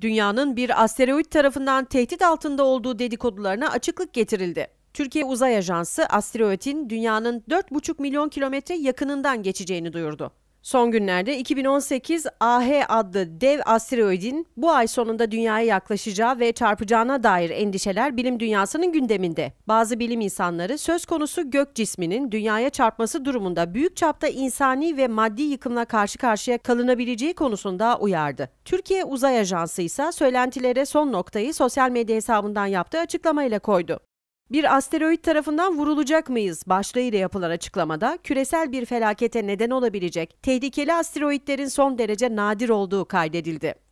Dünyanın bir asteroid tarafından tehdit altında olduğu dedikodularına açıklık getirildi. Türkiye Uzay Ajansı asteroidin dünyanın 4,5 milyon kilometre yakınından geçeceğini duyurdu. Son günlerde 2018 AH adlı dev asteroidin bu ay sonunda dünyaya yaklaşacağı ve çarpacağına dair endişeler bilim dünyasının gündeminde. Bazı bilim insanları söz konusu gök cisminin dünyaya çarpması durumunda büyük çapta insani ve maddi yıkımla karşı karşıya kalınabileceği konusunda uyardı. Türkiye Uzay Ajansı ise söylentilere son noktayı sosyal medya hesabından yaptığı açıklamayla koydu. Bir asteroid tarafından vurulacak mıyız? Başlığıyla yapılan açıklamada küresel bir felakete neden olabilecek tehlikeli asteroidlerin son derece nadir olduğu kaydedildi.